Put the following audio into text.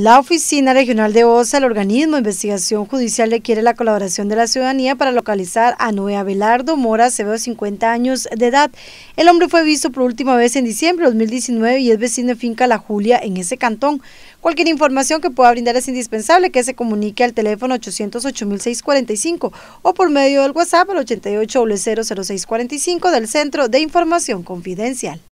La Oficina Regional de OSA, el organismo de investigación judicial, requiere la colaboración de la ciudadanía para localizar a Noé Abelardo Mora, se 50 años de edad. El hombre fue visto por última vez en diciembre de 2019 y es vecino de Finca La Julia, en ese cantón. Cualquier información que pueda brindar es indispensable que se comunique al teléfono 808-645 o por medio del WhatsApp al 88 00645 del Centro de Información Confidencial.